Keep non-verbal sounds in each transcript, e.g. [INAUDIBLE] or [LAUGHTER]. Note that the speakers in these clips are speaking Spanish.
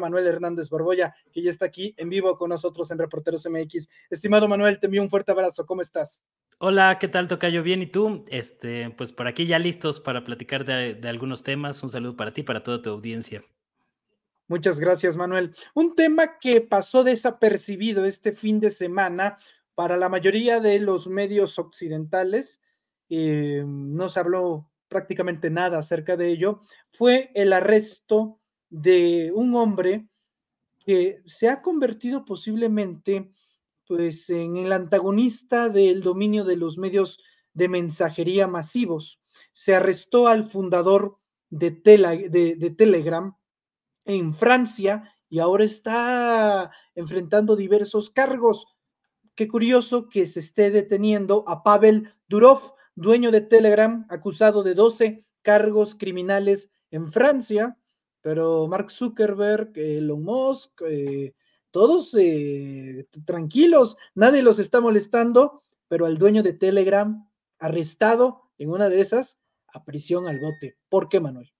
Manuel Hernández Borboya, que ya está aquí en vivo con nosotros en Reporteros MX. Estimado Manuel, te envío un fuerte abrazo. ¿Cómo estás? Hola, ¿qué tal, Tocayo? Bien, ¿y tú? Este, pues por aquí ya listos para platicar de, algunos temas. Un saludo para ti, para toda tu audiencia. Muchas gracias, Manuel. Un tema que pasó desapercibido este fin de semana para la mayoría de los medios occidentales, eh, no se habló prácticamente nada acerca de ello, fue el arresto de un hombre que se ha convertido posiblemente pues en el antagonista del dominio de los medios de mensajería masivos. Se arrestó al fundador de, de Telegram en Francia y ahora está enfrentando diversos cargos. Qué curioso que se esté deteniendo a Pavel Durov, dueño de Telegram, acusado de 12 cargos criminales en Francia pero Mark Zuckerberg, eh, Elon Musk, eh, todos eh, tranquilos, nadie los está molestando, pero el dueño de Telegram arrestado en una de esas a prisión al bote. ¿Por qué, Manuel?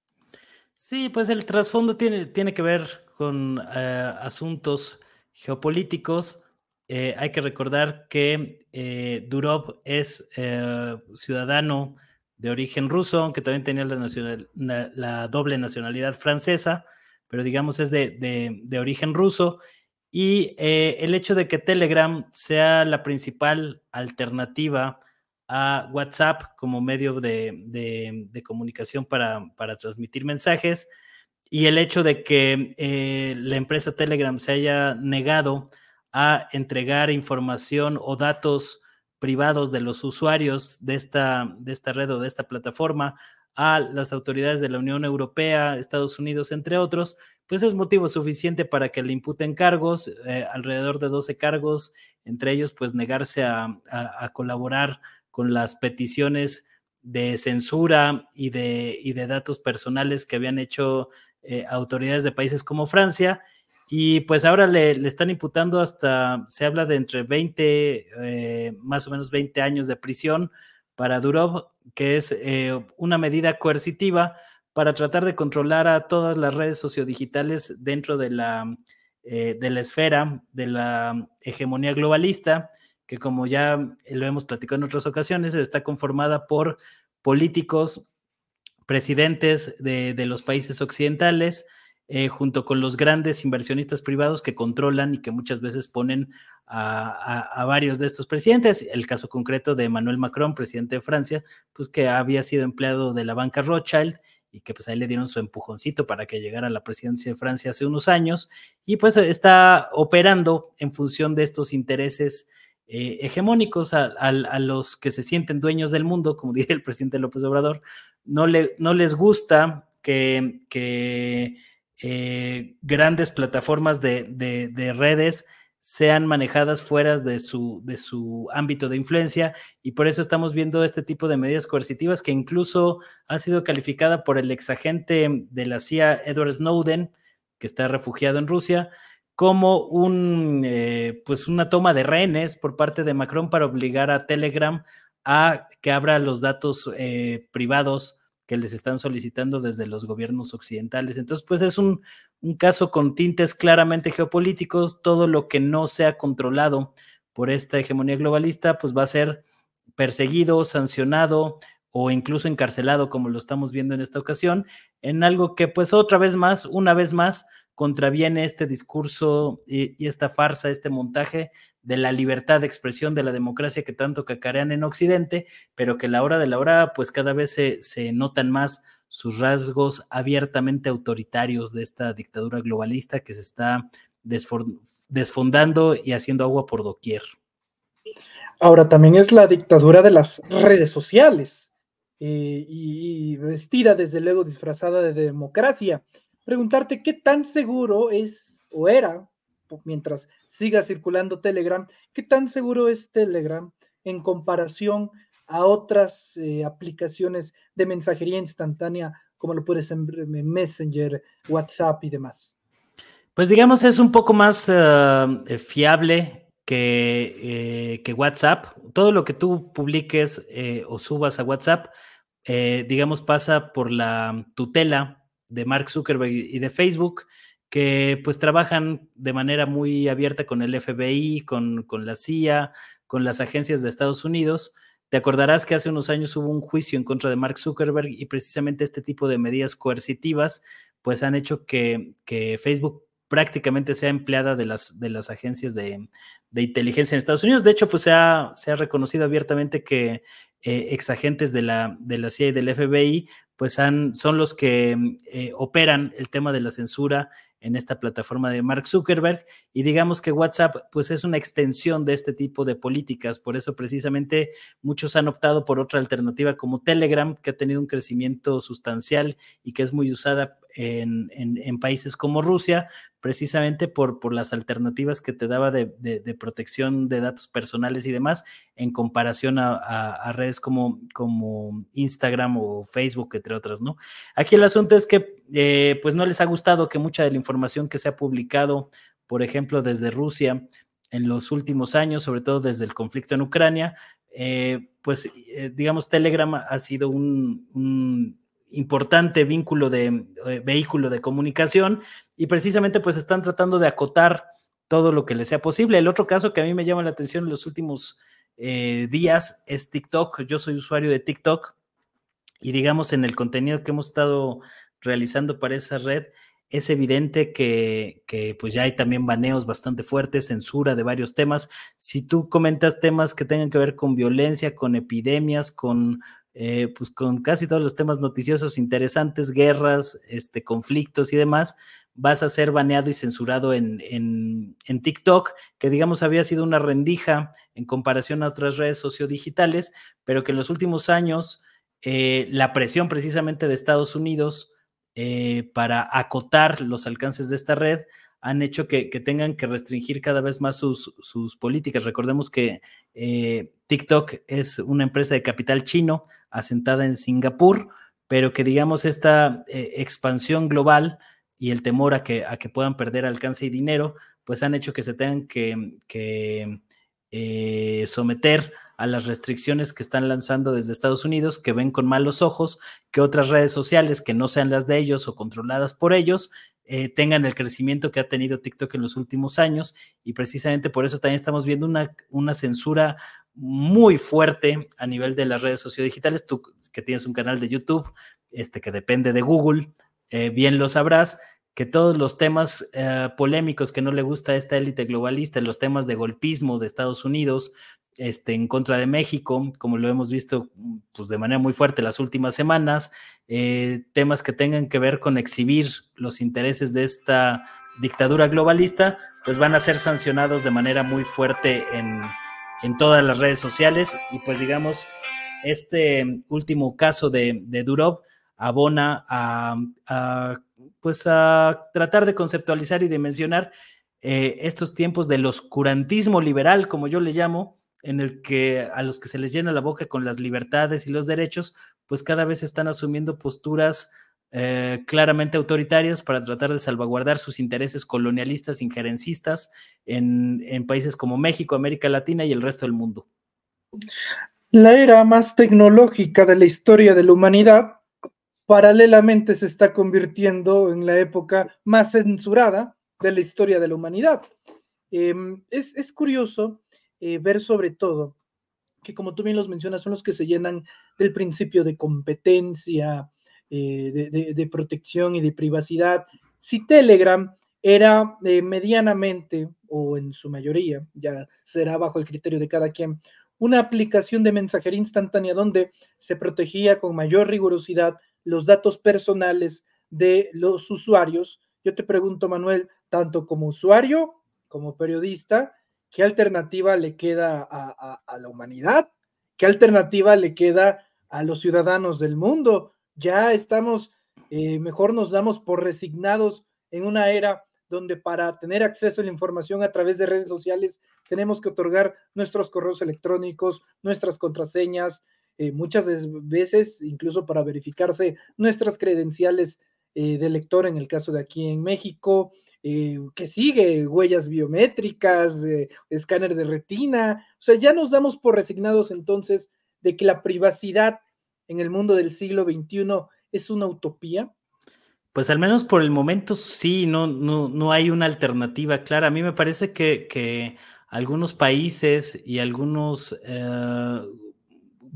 Sí, pues el trasfondo tiene, tiene que ver con asuntos geopolíticos. hay que recordar que Durov es ciudadano de origen ruso, aunque también tenía la, doble nacionalidad francesa, pero digamos es de, origen ruso. Y eh, el hecho de que Telegram sea la principal alternativa a WhatsApp como medio de, comunicación para, transmitir mensajes y el hecho de que eh, la empresa Telegram se haya negado a entregar información o datos privados de los usuarios de esta, de esta red o de esta plataforma a las autoridades de la Unión Europea, Estados Unidos, entre otros, pues es motivo suficiente para que le imputen cargos, eh, alrededor de 12 cargos, entre ellos pues negarse a, colaborar con las peticiones de censura y de, y de datos personales que habían hecho eh, autoridades de países como Francia y pues ahora le, están imputando hasta, se habla de entre 20, eh, más o menos 20 años de prisión para Durov, que es eh, una medida coercitiva para tratar de controlar a todas las redes sociodigitales dentro de la, eh, de la esfera de la hegemonía globalista, que como ya lo hemos platicado en otras ocasiones, está conformada por políticos, presidentes de los países occidentales, eh, junto con los grandes inversionistas privados que controlan y que muchas veces ponen a, varios de estos presidentes. El caso concreto de Emmanuel Macron, presidente de Francia, pues que había sido empleado de la banca Rothschild y que pues ahí le dieron su empujoncito para que llegara a la presidencia de Francia hace unos años y pues está operando en función de estos intereses eh, hegemónicos a, los que se sienten dueños del mundo, como [LAUGHS] diría el presidente López Obrador, no, le, no les gusta que eh, grandes plataformas de, redes sean manejadas fuera de su, de su ámbito de influencia y por eso estamos viendo este tipo de medidas coercitivas que incluso ha sido calificada por el exagente de la CIA Edward Snowden, que está refugiado en Rusia, como un, eh, pues una toma de rehenes por parte de Macron para obligar a Telegram a que abra los datos eh, privados que les están solicitando desde los gobiernos occidentales. Entonces, pues es un, caso con tintes claramente geopolíticos. Todo lo que no sea controlado por esta hegemonía globalista, pues va a ser perseguido, sancionado o incluso encarcelado, como lo estamos viendo en esta ocasión, en algo que pues otra vez más, una vez más, contraviene este discurso y, esta farsa, este montaje de la libertad de expresión, de la democracia que tanto cacarean en Occidente, pero que a la hora de la hora, pues cada vez se, notan más sus rasgos abiertamente autoritarios de esta dictadura globalista que se está desfondando y haciendo agua por doquier. Ahora también es la dictadura de las redes sociales eh, y, vestida, desde luego, disfrazada de democracia preguntarte qué tan seguro es o era, mientras siga circulando Telegram, qué tan seguro es Telegram en comparación a otras eh, aplicaciones de mensajería instantánea como lo puedes ser Messenger, WhatsApp y demás. Pues digamos es un poco más eh, eh, fiable que, que, WhatsApp. Todo lo que tú publiques o subas a WhatsApp, digamos, pasa por la tutela de Mark Zuckerberg y de Facebook, que pues trabajan de manera muy abierta con el FBI, con, con la CIA, con las agencias de Estados Unidos. Te acordarás que hace unos años hubo un juicio en contra de Mark Zuckerberg y precisamente este tipo de medidas coercitivas pues han hecho que, que Facebook prácticamente sea empleada de las, de las agencias de, inteligencia en Estados Unidos. De hecho, pues se ha, se ha reconocido abiertamente que eh, ex exagentes de la, de la CIA y del FBI pues son los que mm, eh, operan el tema de la censura en esta plataforma de Mark Zuckerberg y digamos que WhatsApp pues es una extensión de este tipo de políticas, por eso precisamente muchos han optado por otra alternativa como Telegram que ha tenido un crecimiento sustancial y que es muy usada en países como Rusia precisamente por, por las alternativas que te daba de, protección de datos personales y demás en comparación a, redes como, como Instagram o Facebook, entre otras, ¿no? Aquí el asunto es que eh, pues no les ha gustado que mucha de la información que se ha publicado, por ejemplo, desde Rusia en los últimos años, sobre todo desde el conflicto en Ucrania, eh, pues eh, digamos, Telegram ha sido un, importante vínculo de vehículo de comunicación y precisamente pues están tratando de acotar todo lo que les sea posible. El otro caso que a mí me llama la atención en los últimos eh, días es TikTok. Yo soy usuario de TikTok y digamos en el contenido que hemos estado realizando para esa red, es evidente que, pues ya hay también baneos bastante fuertes, censura de varios temas. Si tú comentas temas que tengan que ver con violencia, con epidemias, con, eh, pues con casi todos los temas noticiosos interesantes, guerras, este, conflictos y demás, vas a ser baneado y censurado en, TikTok, que digamos había sido una rendija en comparación a otras redes sociodigitales, pero que en los últimos años eh, la presión precisamente de Estados Unidos eh, para acotar los alcances de esta red han hecho que, tengan que restringir cada vez más sus, políticas. Recordemos que eh, TikTok es una empresa de capital chino asentada en Singapur, pero que digamos esta expansión global y el temor a que, a que puedan perder alcance y dinero, pues han hecho que se tengan que, eh, someter a las restricciones que están lanzando desde Estados Unidos, que ven con malos ojos que otras redes sociales que no sean las de ellos o controladas por ellos eh, tengan el crecimiento que ha tenido TikTok en los últimos años. Y precisamente por eso también estamos viendo una, una censura muy fuerte a nivel de las redes sociodigitales. Tú que tienes un canal de YouTube, este que depende de Google, eh, bien lo sabrás, que todos los temas eh, polémicos que no le gusta a esta élite globalista, los temas de golpismo de Estados Unidos, este, en contra de México, como lo hemos visto mm, pues, de manera muy fuerte las últimas semanas, eh, temas que tengan que ver con exhibir los intereses de esta dictadura globalista, pues van a ser sancionados de manera muy fuerte en, todas las redes sociales. Y pues digamos, este último caso de, de Durov abona a, pues a tratar de conceptualizar y dimensionar mencionar eh, estos tiempos del oscurantismo liberal, como yo le llamo, en el que a los que se les llena la boca con las libertades y los derechos, pues cada vez están asumiendo posturas eh, claramente autoritarias para tratar de salvaguardar sus intereses colonialistas, injerencistas en, en, países como México, América Latina y el resto del mundo. La era más tecnológica de la historia de la humanidad paralelamente se está convirtiendo en la época más censurada de la historia de la humanidad. Em, es, curioso eh, ver sobre todo que, como tú bien los mencionas, son los que se llenan del principio de competencia, eh, de, protección y de privacidad. Si Telegram era eh, medianamente, o en su mayoría, ya será bajo el criterio de cada quien, una aplicación de mensajería instantánea donde se protegía con mayor rigurosidad los datos personales de los usuarios. Yo te pregunto, Manuel, tanto como usuario, como periodista, ¿qué alternativa le queda a, la humanidad? ¿Qué alternativa le queda a los ciudadanos del mundo? Ya estamos, eh, mejor nos damos por resignados en una era donde para tener acceso a la información a través de redes sociales tenemos que otorgar nuestros correos electrónicos, nuestras contraseñas, eh, muchas veces incluso para verificarse nuestras credenciales eh, de lector en el caso de aquí en México, eh, que sigue huellas biométricas, escáner de retina, o sea, ya nos damos por resignados entonces de que la privacidad en el mundo del siglo XXI es una utopía. Pues al menos por el momento sí, no, no, hay una alternativa clara. A mí me parece que, algunos países y algunos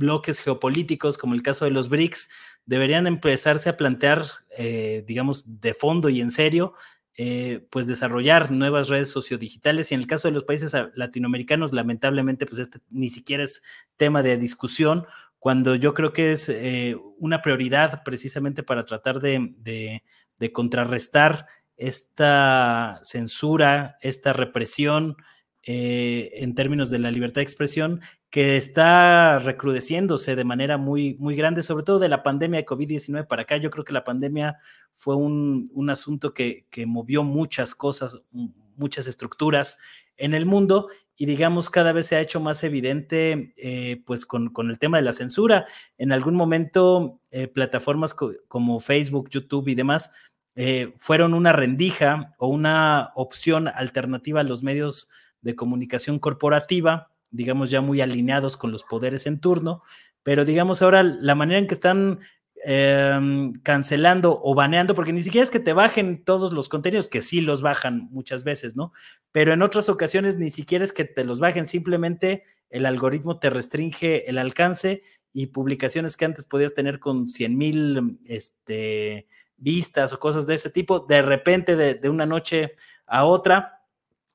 bloques geopolíticos, como el caso de los BRICS, deberían empezarse a plantear, eh, digamos, de fondo y en serio, eh, pues desarrollar nuevas redes sociodigitales. Y en el caso de los países ah, latinoamericanos, lamentablemente, pues este ni siquiera es tema de discusión, cuando yo creo que es eh, una prioridad precisamente para tratar de, contrarrestar esta censura, esta represión en términos de la libertad de expresión que está recrudeciéndose de manera muy, muy grande, sobre todo de la pandemia de COVID-19 para acá. Yo creo que la pandemia fue un, asunto que, movió muchas cosas, muchas estructuras en el mundo y digamos cada vez se ha hecho más evidente eh, pues con, el tema de la censura. En algún momento eh, plataformas como Facebook, YouTube y demás eh, fueron una rendija o una opción alternativa a los medios de comunicación corporativa digamos, ya muy alineados con los poderes en turno, pero digamos ahora la manera en que están em, cancelando o baneando, porque ni siquiera es que te bajen todos los contenidos, que sí los bajan muchas veces, ¿no? Pero en otras ocasiones ni siquiera es que te los bajen, simplemente el algoritmo te restringe el alcance y publicaciones que antes podías tener con 100 mil este, vistas o cosas de ese tipo, de repente de, de una noche a otra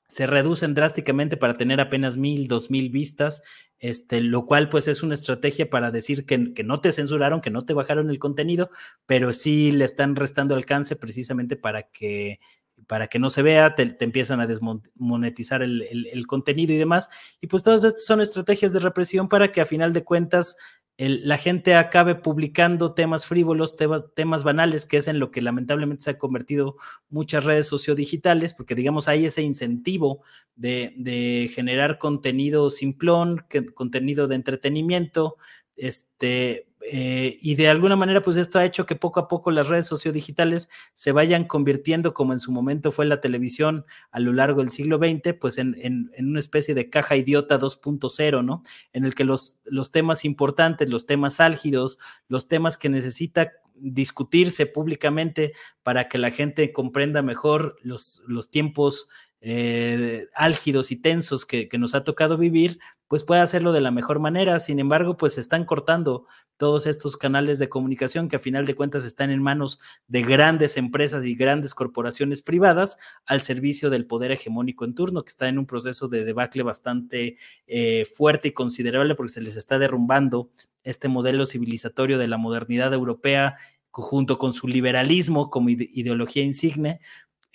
se reducen drásticamente para tener apenas mil, dos mil vistas, este, lo cual pues es una estrategia para decir que, no te censuraron, que no te bajaron el contenido, pero sí le están restando alcance precisamente para que, para que no se vea, te, empiezan a desmonetizar el, el, contenido y demás. Y pues todas estas son estrategias de represión para que a final de cuentas la gente acabe publicando temas frívolos, temas, banales, que es en lo que lamentablemente se han convertido muchas redes sociodigitales, porque digamos hay ese incentivo de, generar contenido simplón, contenido de entretenimiento, este, eh, y de alguna manera, pues esto ha hecho que poco a poco las redes sociodigitales se vayan convirtiendo, como en su momento fue la televisión a lo largo del siglo XX, pues en, una especie de caja idiota 2.0, ¿no? En el que los, los temas importantes, los temas álgidos, los temas que necesita discutirse públicamente para que la gente comprenda mejor los, los tiempos eh, álgidos y tensos que, nos ha tocado vivir, pues puede hacerlo de la mejor manera. Sin embargo, pues se están cortando todos estos canales de comunicación que a final de cuentas están en manos de grandes empresas y grandes corporaciones privadas al servicio del poder hegemónico en turno, que está en un proceso de debacle bastante eh, fuerte y considerable porque se les está derrumbando este modelo civilizatorio de la modernidad europea junto con su liberalismo como ideología insigne,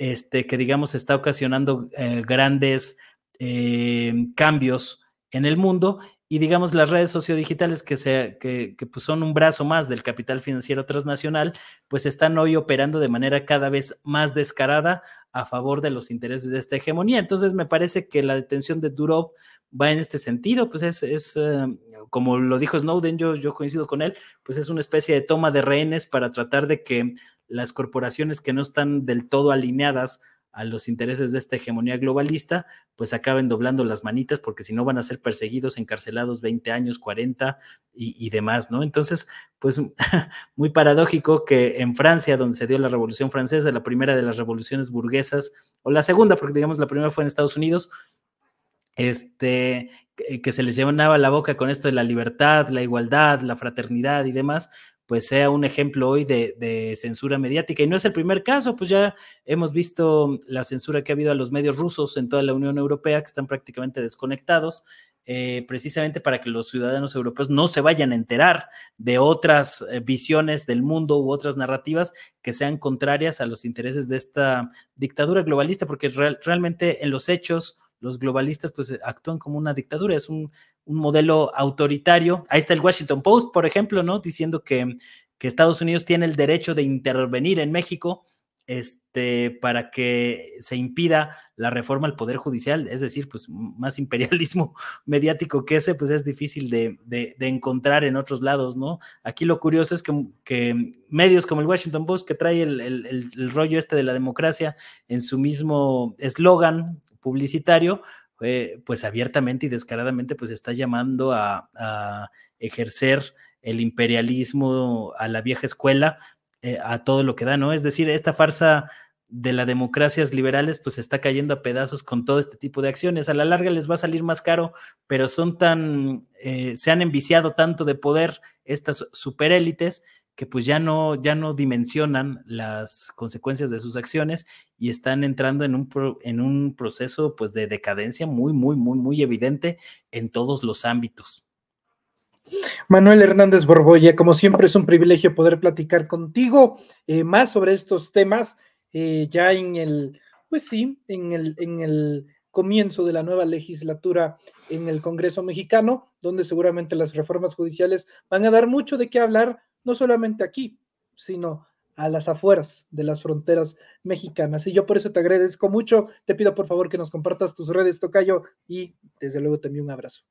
este, que digamos está ocasionando eh, grandes eh, cambios en el mundo y digamos las redes sociodigitales que, sea que, pues, son un brazo más del capital financiero transnacional, pues están hoy operando de manera cada vez más descarada a favor de los intereses de esta hegemonía. Entonces me parece que la detención de Durov va en este sentido, pues es, eh, como lo dijo Snowden, yo, yo coincido con él, pues es una especie de toma de rehenes para tratar de que las corporaciones que no están del todo alineadas a los intereses de esta hegemonía globalista, pues acaben doblando las manitas porque si no van a ser perseguidos, encarcelados 20 años, 40 y, demás, ¿no? Entonces, pues [LAUGHS] muy paradójico que en Francia, donde se dio la Revolución Francesa, la primera de las revoluciones burguesas, o la segunda, porque digamos la primera fue en Estados Unidos, este, que se les llenaba la boca con esto de la libertad, la igualdad, la fraternidad y demás, pues sea un ejemplo hoy de, censura mediática. Y no es el primer caso, pues ya hemos visto la censura que ha habido a los medios rusos en toda la Unión Europea, que están prácticamente desconectados, eh, precisamente para que los ciudadanos europeos no se vayan a enterar de otras eh, visiones del mundo u otras narrativas que sean contrarias a los intereses de esta dictadura globalista, porque realmente en los hechos los globalistas pues actúan como una dictadura, es un un modelo autoritario. Ahí está el Washington Post, por ejemplo, ¿no? Diciendo que, que Estados Unidos tiene el derecho de intervenir en México este, para que se impida la reforma al Poder Judicial, es decir, pues más imperialismo [LAUGHS] mediático que ese, pues es difícil de, encontrar en otros lados, ¿no? Aquí lo curioso es que, medios como el Washington Post, que trae el, el rollo este de la democracia en su mismo eslogan publicitario, pues abiertamente y descaradamente pues está llamando a, ejercer el imperialismo a la vieja escuela, eh, a todo lo que da, ¿no? Es decir, esta farsa de las democracias liberales pues está cayendo a pedazos con todo este tipo de acciones. A la larga les va a salir más caro, pero son tan, eh, se han enviciado tanto de poder estas superélites que pues ya no, ya no dimensionan las consecuencias de sus acciones y están entrando en un, en un proceso pues de decadencia muy, muy, muy, muy evidente en todos los ámbitos. Manuel Hernández Borboya, como siempre es un privilegio poder platicar contigo eh, más sobre estos temas eh, ya en el, pues sí, en el, en el comienzo de la nueva legislatura en el Congreso mexicano, donde seguramente las reformas judiciales van a dar mucho de qué hablar no solamente aquí, sino a las afueras de las fronteras mexicanas. Y yo por eso te agradezco mucho. Te pido por favor que nos compartas tus redes, Tocayo, y desde luego también un abrazo.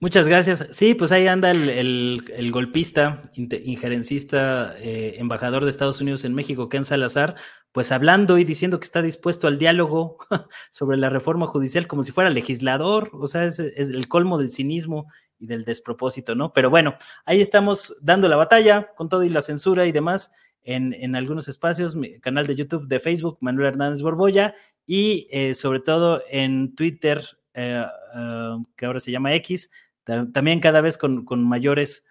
Muchas gracias. Sí, pues ahí anda el, golpista, injerencista, eh, embajador de Estados Unidos en México, Ken Salazar, pues hablando y diciendo que está dispuesto al diálogo [LAUGHS] sobre la reforma judicial como si fuera legislador. O sea, es el colmo del cinismo del despropósito, ¿no? Pero bueno, ahí estamos dando la batalla con todo y la censura y demás en, algunos espacios, mi canal de YouTube, de Facebook, Manuel Hernández Borboya, y eh, sobre todo en Twitter, eh, eh, que ahora se llama X, también cada vez con, mayores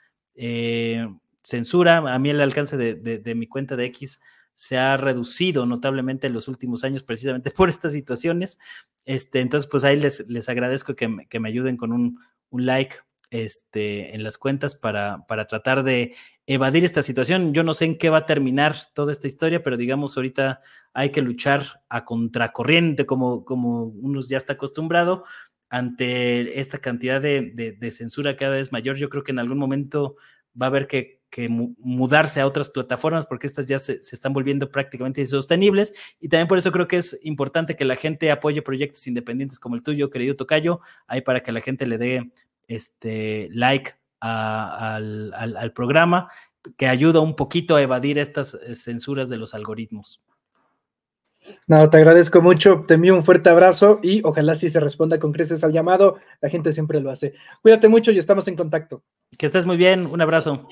censura. A mí el alcance de, mi cuenta de X se ha reducido notablemente en los últimos años precisamente [LAUGHS] por estas situaciones. Este, entonces, pues ahí les, les agradezco que me, ayuden con un, un like este, en las cuentas para, para tratar de evadir esta situación. Yo no sé en qué va a terminar toda esta historia, pero digamos, ahorita hay que luchar a contracorriente, como, como uno ya está acostumbrado, ante esta cantidad de, censura cada vez mayor. Yo creo que en algún momento va a haber que, mudarse a otras plataformas porque estas ya se, se, están volviendo prácticamente insostenibles y también por eso creo que es importante que la gente apoye proyectos independientes como el tuyo, querido Tocayo, ahí para que la gente le dé este, like al, programa, que ayuda un poquito a evadir estas eh, censuras de los algoritmos. No, te agradezco mucho, te envío un fuerte abrazo y ojalá si se responda con creces al llamado, la gente siempre lo hace. Cuídate mucho y estamos en contacto. Que estés muy bien, Un abrazo.